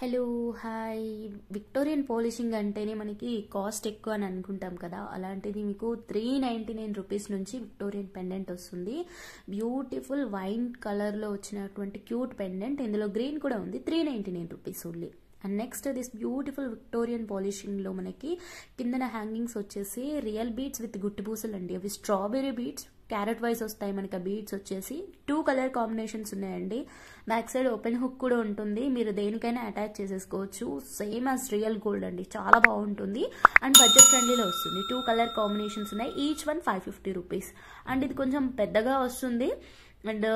Hello hi Victorian పోలిషింగ్ అంటేనే మనకి cost ఎక్కువ అని అనుకుంటాం కదా అలాంటిది మీకు త్రీ నైంటీ నైన్ రూపీస్ నుంచి విక్టోరియన్ పెండెంట్ వస్తుంది బ్యూటిఫుల్ వైన్ కలర్లో వచ్చినటువంటి క్యూట్ పెండెంట్ ఇందులో గ్రీన్ కూడా ఉంది three ninety nine rupees only and next this beautiful Victorian పాలిషింగ్లో మనకి కిందన హ్యాంగింగ్స్ వచ్చేసి రియల్ బీట్స్ విత్ గుట్టిపూసలు అండి అవి స్ట్రాబెరీ బీట్స్ క్యారెట్ వైస్ వస్తాయి మనకి బీడ్స్ వచ్చేసి టూ కలర్ కాంబినేషన్స్ ఉన్నాయండి బ్యాక్ సైడ్ ఓపెన్ హుక్ కూడా ఉంటుంది మీరు దేనికైనా అటాచ్ చేసేసుకోవచ్చు సేమ్ యాజ్ రియల్ గోల్డ్ అండి చాలా బాగుంటుంది అండ్ బడ్జెట్ ఫ్రెండ్లీలో వస్తుంది టూ కలర్ కాంబినేషన్స్ ఉన్నాయి each one five fifty rupees and ఇది కొంచెం పెద్దగా వస్తుంది అండ్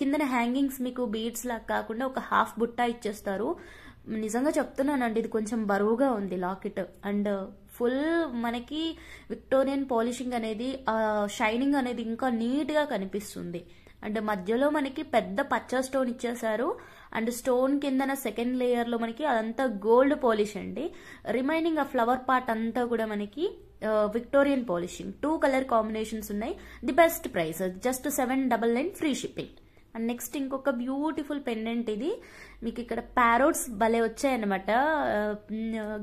కిందన హ్యాంగింగ్స్ మీకు బీడ్స్ లాగా కాకుండా ఒక హాఫ్ బుట్ట ఇచ్చేస్తారు నిజంగా చెప్తున్నానండి ఇది కొంచెం బరువుగా ఉంది లాకెట్ అండ్ ఫుల్ మనకి విక్టోరియన్ పాలిషింగ్ అనేది షైనింగ్ అనేది ఇంకా నీట్గా కనిపిస్తుంది అండ్ మధ్యలో మనకి పెద్ద పచ్చ స్టోన్ ఇచ్చేసారు అండ్ స్టోన్ కిందన సెకండ్ లేయర్లో మనకి అదంతా గోల్డ్ పాలిష్ అండి రిమైనింగ్ ఆ ఫ్లవర్ పార్ట్ అంతా కూడా మనకి Victorian polishing two colour combinations ఉన్నాయి the best price just seven double nine free shipping and next ఇంకొక బ్యూటిఫుల్ పెండెంట్ ఇది మీకు ఇక్కడ ప్యారోట్స్ భలే వచ్చాయన్నమాట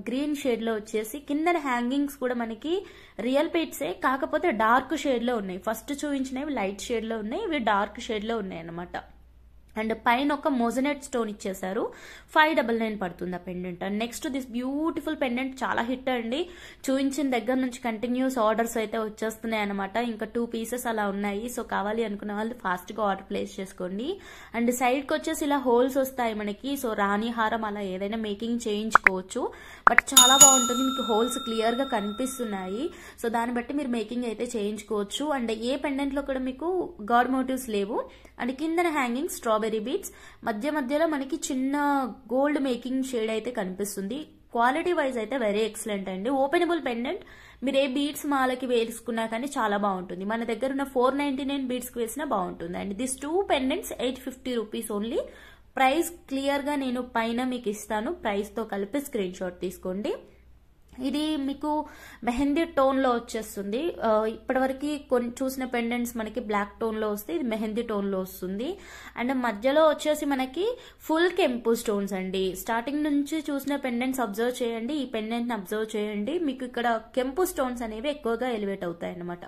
గ్రీన్ షేడ్ లో వచ్చేసి కింద హ్యాంగింగ్స్ కూడా మనకి రియల్ పేట్సే కాకపోతే డార్క్ షేడ్ లో ఉన్నాయి ఫస్ట్ చూపించినవి లైట్ షేడ్ లో ఉన్నాయి ఇవి డార్క్ లో ఉన్నాయి అన్నమాట అండ్ పైన ఒక మోజనెట్ స్టోన్ ఇచ్చేసారు ఫైవ్ డబల్ నైన్ పడుతుంది ఆ pendant and next this beautiful pendant చాలా హిట్ అండి చూపించిన దగ్గర నుంచి కంటిన్యూస్ ఆర్డర్స్ అయితే వచ్చేస్తున్నాయి అనమాట ఇంకా టూ పీసెస్ అలా ఉన్నాయి సో కావాలి అనుకున్న వాళ్ళు ఫాస్ట్గా ఆర్డర్ ప్లేస్ చేసుకోండి అండ్ సైడ్కి వచ్చేసి ఇలా హోల్స్ వస్తాయి మనకి సో రాణి హారం అలా ఏదైనా మేకింగ్ చేయించుకోవచ్చు బట్ చాలా బాగుంటుంది మీకు హోల్స్ క్లియర్ గా కనిపిస్తున్నాయి సో దాన్ని బట్టి మీరు మేకింగ్ అయితే చేయించుకోవచ్చు అండ్ ఏ పెండెంట్లో కూడా మీకు గాడ్ మోటివ్స్ లేవు అండ్ కిందన హ్యాంగింగ్ స్ట్రాబెరీ స్ట్రాబెరీ బీట్స్ మధ్య మధ్యలో మనకి చిన్న గోల్డ్ మేకింగ్ షేడ్ అయితే కనిపిస్తుంది క్వాలిటీ వైజ్ అయితే వెరీ ఎక్సలెంట్ అండి ఓపెనబుల్ పెండెంట్ మీరు ఏ బీడ్స్ మాలకి వేసుకున్నా కానీ చాలా బాగుంటుంది మన దగ్గర ఉన్న ఫోర్ నైన్టీ నైన్ బీడ్స్కి వేసినా బాగుంటుంది అండి this two pendants eight fifty rupees only price క్లియర్గా నేను పైన మీకు ఇస్తాను ప్రైస్తో కలిపి స్క్రీన్ షాట్ తీసుకోండి ఇది మీకు మెహందీ టోన్లో వచ్చేస్తుంది ఇప్పటివరకు కొన్ని చూసిన పెండెంట్స్ మనకి బ్లాక్ టోన్లో వస్తే ఇది మెహందీ టోన్లో వస్తుంది అండ్ మధ్యలో వచ్చేసి మనకి ఫుల్ కెంపు స్టోన్స్ అండి స్టార్టింగ్ నుంచి చూసిన పెండెంట్స్ అబ్జర్వ్ చేయండి ఈ పెండెంట్ని అబ్జర్వ్ చేయండి మీకు ఇక్కడ కెంపు స్టోన్స్ అనేవి ఎక్కువగా ఎలివేట్ అవుతాయి అనమాట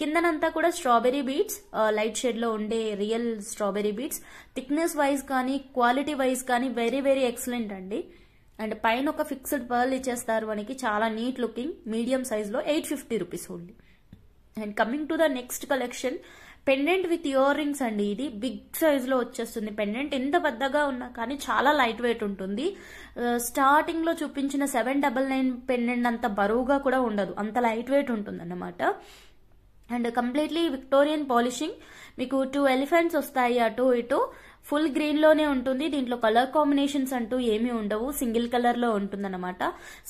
కిందనంతా కూడా స్ట్రాబెరీ బీట్స్ లైట్ లో ఉండే real strawberry beads thickness wise కానీ క్వాలిటీ వైజ్ కానీ వెరీ వెరీ ఎక్సలెంట్ అండి అండ్ పైన ఒక ఫిక్స్డ్ పర్ల్ ఇచ్చేస్తారు మనకి చాలా నీట్ లుకింగ్ మీడియం లో eight fifty rupees only and coming to the next collection pendant with earrings అండి ఇది బిగ్ సైజ్లో వచ్చేస్తుంది పెండెంట్ ఎంత పెద్దగా ఉన్నా కానీ చాలా లైట్ వెయిట్ ఉంటుంది స్టార్టింగ్లో చూపించిన సెవెన్ డబల్ నైన్ పెండెంట్ అంత బరువుగా కూడా ఉండదు అంత లైట్ వెయిట్ ఉంటుంది అన్నమాట అండ్ కంప్లీట్లీ విక్టోరియన్ పాలిషింగ్ మీకు టూ ఎలిఫెంట్స్ వస్తాయి అటు ఇటు ఫుల్ గ్రీన్ లోనే ఉంటుంది దీంట్లో కలర్ కాంబినేషన్స్ అంటూ ఏమీ ఉండవు సింగిల్ కలర్ లో ఉంటుందన్నమాట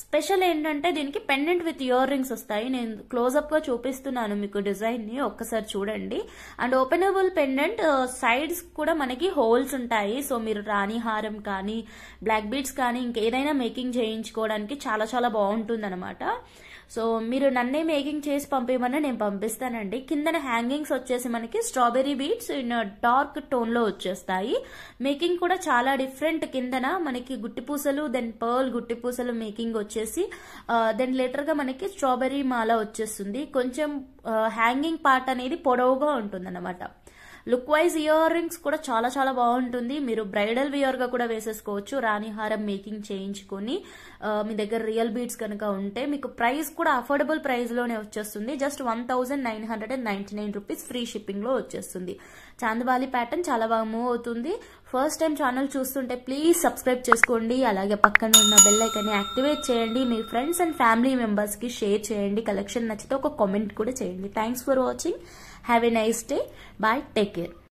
స్పెషల్ ఏంటంటే దీనికి పెండెంట్ విత్ ఇయర్ రింగ్స్ వస్తాయి నేను క్లోజ్అప్ గా చూపిస్తున్నాను మీకు డిజైన్ ని ఒక్కసారి చూడండి అండ్ ఓపెనబుల్ పెండెంట్ సైడ్స్ కూడా మనకి హోల్స్ ఉంటాయి సో మీరు రాణి హారం కానీ బ్లాక్ బీడ్స్ కానీ ఇంకేదైనా మేకింగ్ చేయించుకోవడానికి చాలా చాలా బాగుంటుంది సో మీరు నన్నే మేకింగ్ చేసి పంపించమని నేను పంపిస్తానండి కిందన హ్యాంగింగ్స్ వచ్చేసి మనకి స్ట్రాబెరీ బీట్స్ ఇన్ డార్క్ టోన్లో వచ్చేస్తాయి మేకింగ్ కూడా చాలా డిఫరెంట్ కిందన మనకి గుట్టిపూసలు దెన్ పర్ల్ గుట్టిపూసలు మేకింగ్ వచ్చేసి దెన్ గా మనకి స్ట్రాబెరీ మాల వచ్చేస్తుంది కొంచెం హ్యాంగింగ్ పార్ట్ అనేది పొడవుగా ఉంటుంది లుక్ వైజ్ ఇయర్ రింగ్స్ కూడా చాలా చాలా బాగుంటుంది మీరు బ్రైడల్ వియర్ గా కూడా వేసేసుకోవచ్చు రాణిహారం మేకింగ్ చేయించుకొని మీ దగ్గర రియల్ బీడ్స్ కనుక ఉంటే మీకు ప్రైస్ కూడా అఫోర్డబుల్ ప్రైస్ లోనే వచ్చేస్తుంది just one thousand nine hundred and ninety nine rupees free shipping లో వచ్చేస్తుంది చాందబాలి ప్యాటర్న్ చాలా బాగా మూవ్ అవుతుంది ఫస్ట్ టైం ఛానల్ చూస్తుంటే ప్లీజ్ సబ్స్క్రైబ్ చేసుకోండి అలాగే పక్కన ఉన్న బెల్ ఐకన్ యాక్టివేట్ చేయండి మీ ఫ్రెండ్స్ అండ్ ఫ్యామిలీ కి షేర్ చేయండి కలెక్షన్ నచ్చితే ఒక కామెంట్ కూడా చేయండి thanks for watching Have a nice day. Bye. Take care.